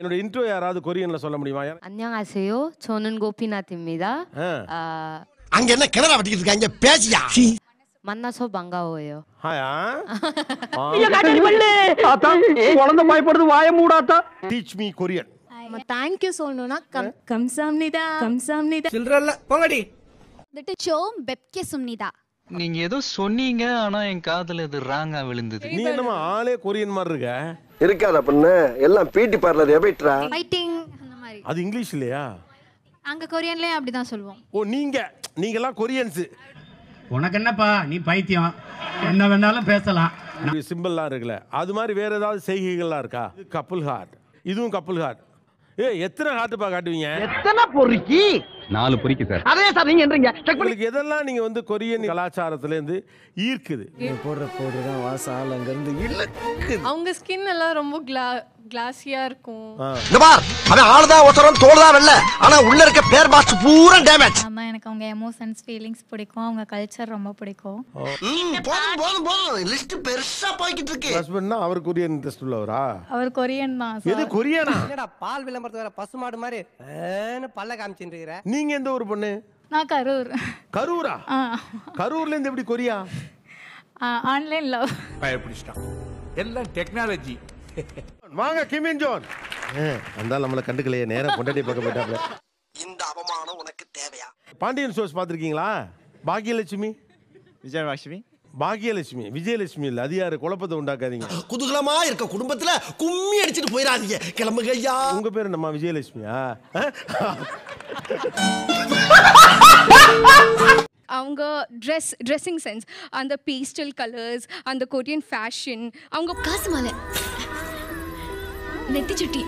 என்னோட இன்ட்ரோ யாராவது கொரியன்ல சொல்ல முடியுமா சோனன் கோபிநாத் 고피나트입니다. அங்க என்ன கிணறா வட்டிக்கிட்டு இருக்காங்க பேசியா மன்னசோ பங்காவோயோ ஹாயா குழந்தை பயப்படுது வாய மூடாத்தா teach me Korean thank you சொல்லணும்னா கம் கம்சாம் கம்சாம்னிதா சில்றல்ல போங்கடி தட் சோம் பெப்கே சும்னிதா நீங்க ஏதோ சொன்னீங்க ஆனா என் காதுல இது ராங்கா விழுந்தது நீ என்னமா ஆளே கொரியன் மாதிரி இருக்க இருக்காத பொண்ணு எல்லாம் பீட்டி பார்லர் எபிட்ரா ஃபைட்டிங் அந்த மாதிரி அது இங்கிலீஷ் இல்லையா அங்க கொரியன்லயே அப்படிதான் சொல்லுவோம் ஓ நீங்க நீங்க எல்லாம் கொரியன்ஸ் உனக்கு என்னப்பா நீ பைத்தியம் என்ன வேணாலும் பேசலாம் சிம்பிளா இருக்குல அது மாதிரி வேற ஏதாவது செய்கைகள்லாம் இருக்கா கப்பல் ஹார்ட் இதுவும் கப்பல் ஹார்ட் ஏ எத்தனை பா காட்டுவீங்க எத்தனை பொறுக்கி நாலு பொறிக்கு சார் அதே சார் நீங்க என்றீங்க எதெல்லாம் நீங்க வந்து கொரியன் கலாச்சாரத்துல இருந்து ஈர்க்குது போடுற போடுதான் வாசம் ஆள் அங்க இருந்து அவங்க ஸ்கின் எல்லாம் ரொம்ப கிளா கிளாஸியா இருக்கும் இந்த பார் அவன் ஆளு தான் ஒத்தரம் தோல் தான் வெள்ள ஆனா உள்ள இருக்க பேர் பாக்ஸ் பூரா டேமேஜ் ஆமா எனக்கு அவங்க எமோஷன்ஸ் ஃபீலிங்ஸ் பிடிக்கும் அவங்க கல்ச்சர் ரொம்ப பிடிக்கும் ம் போதும் போதும் போதும் லிஸ்ட் பெருசா போய்கிட்டு இருக்கு ஹஸ்பண்ட்னா அவர் கொரியன் இன்ட்ரஸ்ட் உள்ளவரா அவர் கொரியன் தான் எது கொரியனா என்னடா பால் விளம்பரத்துல வர மாடு மாதிரி ஏன்னு பல்ல காமிச்சிட்டு இருக்கற நீங்க எந்த ஊர் பொண்ணு நான் கரூர் கரூரா கரூர்ல இருந்து எப்படி கொரியா ஆன்லைன் லவ் பயப்பிடிச்சிட்டான் எல்லாம் டெக்னாலஜி வாங்க கிமின் ஜோன் அந்த நம்மள கண்டுக்கலையே நேரம் கொண்டாடி பார்க்க போயிட்டாப்ல இந்த அவமானம் உனக்கு தேவையா பாண்டியன் ஷோஸ் பார்த்துருக்கீங்களா பாக்கியலட்சுமி விஜயலட்சுமி பாக்கியலட்சுமி விஜயலட்சுமி இல்ல அது யாரு குழப்பத்தை உண்டாக்காதீங்க குதூகலமா இருக்க குடும்பத்துல கும்மி அடிச்சிட்டு போயிடாதீங்க கிளம்பு கையா உங்க பேரு நம்ம விஜயலட்சுமியா அவங்க ட்ரெஸ் ட்ரெஸ்ஸிங் சென்ஸ் அந்த பேஸ்டல் கலர்ஸ் அந்த கொரியன் ஃபேஷன் அவங்க காசு மேலே நெத்தி சுட்டி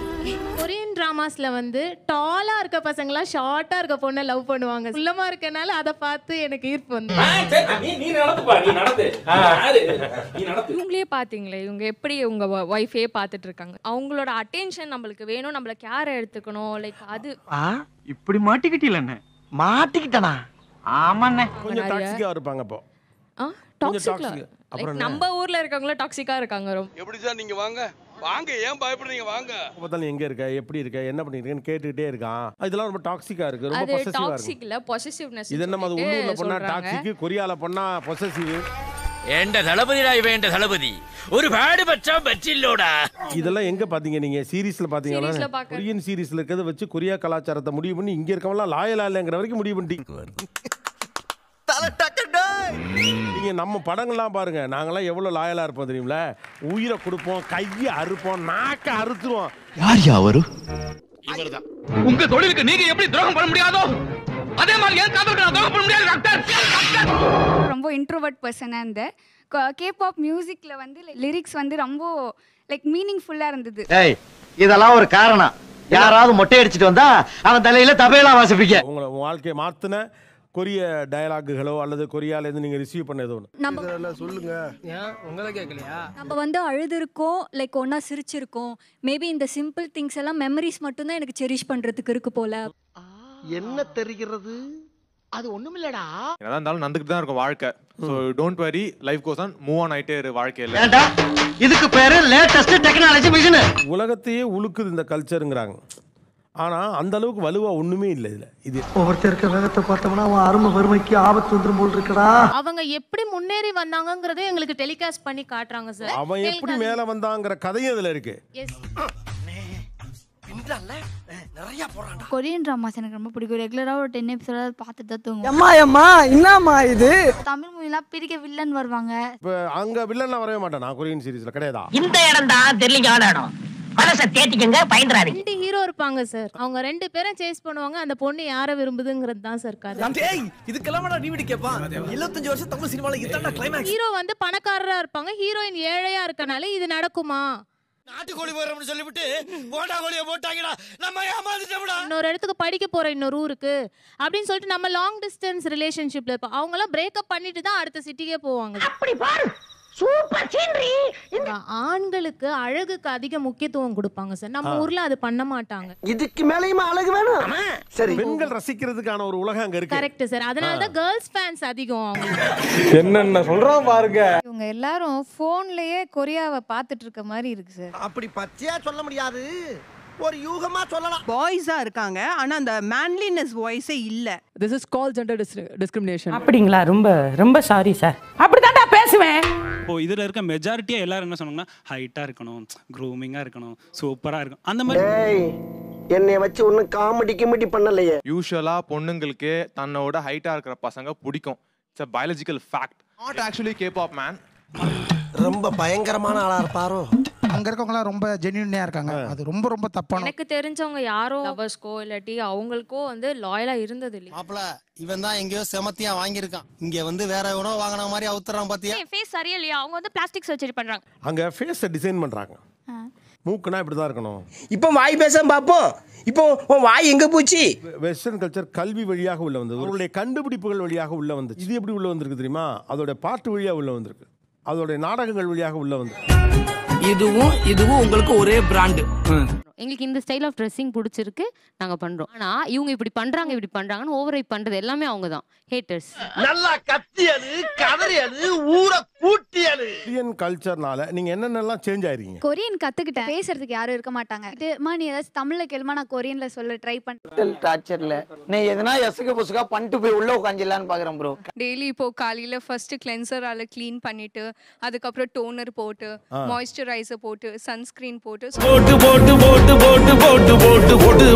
கொரியன் ட்ராமாஸில் வந்து டாலாக இருக்க பசங்களாம் ஷார்ட்டாக இருக்க பொண்ணை லவ் பண்ணுவாங்க உள்ளமாக இருக்கனால அதை பார்த்து எனக்கு ஈர்ப்பு வந்து இவங்களே பார்த்தீங்களே இவங்க எப்படி இவங்க ஒய்ஃபே பார்த்துட்டு இருக்காங்க அவங்களோட அட்டென்ஷன் நம்மளுக்கு வேணும் நம்மள கேர் எடுத்துக்கணும் லைக் அது இப்படி மாட்டிக்கிட்டீங்களே மாட்டிக்கிட்டனா ஆமாண்ணே கொஞ்சம் டாக்ஸிக்காக இருப்பாங்க இப்போ அப்புறம் நம்ம ஊர்ல இருக்கவங்கள டாக்ஸிக்கா இருக்காங்க ரொம்ப எப்படி சார் நீங்க வாங்க வாங்க ஏன் பயப்படுறீங்க வாங்க பார்த்தாலும் எங்க இருக்க எப்படி இருக்க என்ன பண்ணிருக்கன்னு கேட்டுட்டே இருக்கான் இதெல்லாம் ரொம்ப டாக்ஸிக்கா இருக்கு ரொம்ப பொசசிவா இருக்கு இல்ல பொசசிவ்னஸ் இது என்ன அது உள்ளூர்ல பண்ணா டாக்ஸிக் கொரியால பண்ணா பொசசிவ் தளபதி ராய் வேண்ட தளபதி ஒரு பாடு பச்சா பச்சில்லோடா இதெல்லாம் எங்க பாத்தீங்க நீங்க சீரிஸ்ல பாத்தீங்கன்னா கொரியன் சீரிஸ்ல இருக்கிறத வச்சு கொரியா கலாச்சாரத்தை முடிவு பண்ணி இங்க இருக்கவங்களாம் லாயலா இல்லங்கிற வரைக்கும் முடிவு பண்ணிட்டீங்க நீங்கள் நம்ம படங்கள்லாம் பாருங்கள் நாங்களாம் எவ்வளோ லாயலாக இருப்போம் தெரியுமில உயிரை கொடுப்போம் கையை அறுப்போம் நாக்கை அறுத்துருவோம் யார் யாவரு உங்க தொழிலுக்கு நீங்க எப்படி துரோகம் பண்ண முடியாதோ அதே மாதிரி ஏன் காதலுக்கு நான் துரோகம் பண்ண முடியாது டாக்டர் ரொம்ப இன்ட்ரோவர்ட் பர்சனாக இருந்தேன் கேபாப் மியூசிக்ல வந்து லிரிக்ஸ் வந்து ரொம்ப லைக் மீனிங்ஃபுல்லாக இருந்தது இதெல்லாம் ஒரு காரணம் யாராவது மொட்டை அடிச்சுட்டு வந்தா அவன் தலையில தபையெல்லாம் வாசிப்பீங்க உங்களை வாழ்க்கையை மாத்துன கொரிய டயலாக்குகளோ அல்லது இருந்து நீங்க ரிசீவ் பண்ண ஏதோ நம்ம இதெல்லாம் சொல்லுங்க உங்களை கேட்கலையா நம்ம வந்து அழுதுருக்கோம் லைக் ஒன்னா சிரிச்சிருக்கோம் மேபி இந்த சிம்பிள் திங்ஸ் எல்லாம் மெமரிஸ் மட்டும்தான் எனக்கு செரிஷ் பண்ணுறதுக்கு இருக்கு போல என்ன தெரிகிறது அது ஒண்ணுமில்லடா என்னதான் இருந்தாலும் நடந்துகிட்டு தான் இருக்கும் வாழ்க்கை so don't worry life goes on move on ஆயிட்டே இரு வாழ்க்கையில இதுக்கு பேரு லேட்டஸ்ட் டெக்னாலஜி மிஷின் உலகத்தையே உலுக்குது இந்த கல்ச்சருங்கிறாங்க ஆனால் அந்த அளவுக்கு வலுவா ஒன்றுமே இல்லை இதில் இது ஒவ்வொருத்தருக்கு வேகத்தை பார்த்தோம்னா அவன் அருமை வறுமைக்கு ஆபத்து வந்துடும் போல் இருக்கடா அவங்க எப்படி முன்னேறி வந்தாங்கங்கறதை எங்களுக்கு டெலிகாஸ்ட் பண்ணி காட்டுறாங்க சார் அவன் எப்படி மேல வந்தாங்கிற கதையும் இதுல இருக்கு கொரியன் ட்ராமாஸ் எனக்கு ரொம்ப பிடிக்கும் ரெகுலராக ஒரு டென் எபிசோட பார்த்துட்டு தான் தூங்கும் அம்மா அம்மா என்னம்மா இது தமிழ் மூவிலாம் பிரிக்க வில்லன் வருவாங்க இப்போ அங்கே வில்லன்லாம் வரவே மாட்டேன் நான் கொரியன் சீரீஸில் கிடையாதா இந்த இடம் தான் தெரியல இடம் மனசை தேத்திக்கங்க பயந்துறாரு ரெண்டு ஹீரோ இருப்பாங்க சார் அவங்க ரெண்டு பேரும் சேஸ் பண்ணுவாங்க அந்த பொண்ணு யார விரும்புதுங்கிறது தான் சார் கதை இதுக்கெல்லாம் நீ விடி கேப்பா 25 வருஷம் தமிழ் சினிமால இதான்டா கிளைமாக்ஸ் ஹீரோ வந்து பணக்காரரா இருப்பாங்க ஹீரோயின் ஏழையா இருக்கனால இது நடக்குமா நாட்டுக்கோழி போறோம்னு சொல்லிவிட்டு போட்டா நம்ம ஏமாந்துட்டோம்டா இன்னொரு இடத்துக்கு படிக்க போற இன்னொரு ஊருக்கு அப்படின்னு சொல்லிட்டு நம்ம லாங் டிஸ்டன்ஸ் ரிலேஷன்ஷிப்ல இருப்போம் அவங்களாம் பிரேக்அப் பண்ணிட்டு தான் அடுத்த சிட்டிக்கே போவாங்க அப்படி பாரு சூப்பர் சீன்ரி ஆண்களுக்கு அழகுக்கு அதிக முக்கியத்துவம் கொடுப்பாங்க சார் நம்ம ஊர்ல அது பண்ண மாட்டாங்க இதுக்கு மேலயும் அழகு வேணும் சரி பெண்கள் ரசிக்கிறதுக்கான ஒரு உலகம் அங்க இருக்கு கரெக்ட் சார் அதனால தான் கேர்ள்ஸ் ஃபேன்ஸ் அதிகம் என்னென்ன சொல்றோம் பாருங்க இவங்க எல்லாரும் போன்லயே கொரியாவை பார்த்துட்டு இருக்க மாதிரி இருக்கு சார் அப்படி பச்சையா சொல்ல முடியாது ஒரு யூகமா சொல்லலாம் பாய்ஸா இருக்காங்க ஆனா அந்த மேன்லினஸ் வாய்ஸே இல்ல this is call gender discrimination அப்படிங்களா ரொம்ப ரொம்ப சாரி சார் அப்படிதான்டா பேசுவேன் இப்போ இதுல இருக்க மெஜாரிட்டியா எல்லாரும் என்ன சொன்னாங்கன்னா ஹைட்டா இருக்கணும் க்ரூமிங்கா இருக்கணும் சூப்பரா இருக்கும் அந்த மாதிரி என்னை வச்சு ஒன்றும் காமெடி கிமெடி பண்ணலையே யூஷுவலா பொண்ணுங்களுக்கு தன்னோட ஹைட்டாக இருக்கிற பசங்க பிடிக்கும் it's biological fact not actually cap of man ரொம்ப பயங்கரமான ஆளாக இருப்பாரோ அங்க இருக்கவங்கலாம் ரொம்ப ஜென்யூனா இருக்காங்க அது ரொம்ப ரொம்ப தப்பான எனக்கு தெரிஞ்சவங்க யாரோ லவர்ஸ்க்கோ இல்லாட்டி அவங்களுக்கோ வந்து லாயலா இருந்தது இல்ல மாப்பிள இவன் தான் எங்கேயோ செமத்தியா வாங்கியிருக்கான் இங்க வந்து வேற எவனோ வாங்கின மாதிரி அவுத்துறான் பாத்தியா ஃபேஸ் சரியில்லையா அவங்க வந்து பிளாஸ்டிக் சர்ஜரி பண்றாங்க அங்க ஃபேஸை டிசைன் பண்றாங்க மூக்குனா இப்படிதான் இருக்கணும் இப்போ வாய் பேச பார்ப்போம் இப்போ உன் வாய் எங்க போச்சு வெஸ்டர்ன் கல்ச்சர் கல்வி வழியாக உள்ள வந்தது அவருடைய கண்டுபிடிப்புகள் வழியாக உள்ள வந்து இது எப்படி உள்ள வந்திருக்கு தெரியுமா அதோட பாட்டு வழியாக உள்ள வந்திருக்கு அதோடைய நாடகங்கள் வழியாக உள்ள வந்திருக்கு இதுவும் இதுவும் உங்களுக்கு ஒரே பிராண்ட் எங்களுக்கு இந்த ஸ்டைல் ஆஃப் ட்ரெஸ்ஸிங் பிடிச்சிருக்கு நாங்க பண்றோம் ஆனா இவங்க இப்படி பண்றாங்க இப்படி பண்றாங்கன்னு ஓவரை பண்றது எல்லாமே அவங்க தான் ஹேட்டர்ஸ் நல்லா கத்தியது கதறியது ஊற கூட்டியது கொரியன் கல்ச்சர்னால நீங்க என்னென்னலாம் சேஞ்ச் ஆயிருக்கீங்க கொரியன் கத்துக்கிட்டேன் பேசுறதுக்கு யாரும் இருக்க மாட்டாங்க இதுமா நீ ஏதாச்சும் தமிழ்ல கேளுமா நான் கொரியன்ல சொல்ல ட்ரை பண்ணல டார்ச்சர்ல நீ எதனா எசுக்கு புசுக்கா பண்ணிட்டு போய் உள்ள உட்காந்துலான்னு பாக்குறேன் ப்ரோ டெய்லி இப்போ காலையில ஃபர்ஸ்ட் கிளென்சரால கிளீன் பண்ணிட்டு அதுக்கப்புறம் டோனர் போட்டு மாய்ஸ்சரைசர் சானிடைசர் போட்டு சன்ஸ்கிரீன் போட்டு போட்டு போட்டு போட்டு போட்டு போட்டு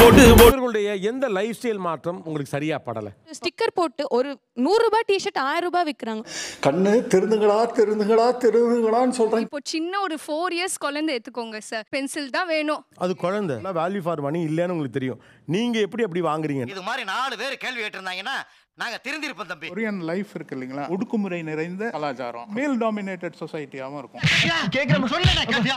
போட்டு போட்டு போட்டு எந்த லைஃப் ஸ்டைல் மாற்றம் உங்களுக்கு சரியா படல ஸ்டிக்கர் போட்டு ஒரு நூறு ரூபாய் டிஷர்ட் ஆயிரம் ரூபாய் விற்கிறாங்க கண்ணு திருந்துங்களா திருந்துங்களா திருந்துங்களான்னு சொல்றேன் இப்போ சின்ன ஒரு ஃபோர் இயர்ஸ் குழந்தை எடுத்துக்கோங்க சார் பென்சில் தான் வேணும் அது குழந்தை வேல்யூ ஃபார் மணி இல்லைன்னு உங்களுக்கு தெரியும் நீங்க எப்படி அப்படி வாங்குறீங்க இது மாதிரி நாலு பேர் கேள்வி கேட்டிருந்தாங்கன்னா நாங்கள் திருந்திருப்போம் தம்பி கொரியன் லைஃப் இருக்கு இல்லைங்களா ஒடுக்குமுறை நிறைந்த கலாச்சாரம் மேல் டாமினேட்டட் சொசைட்டியாவும் இருக்கும்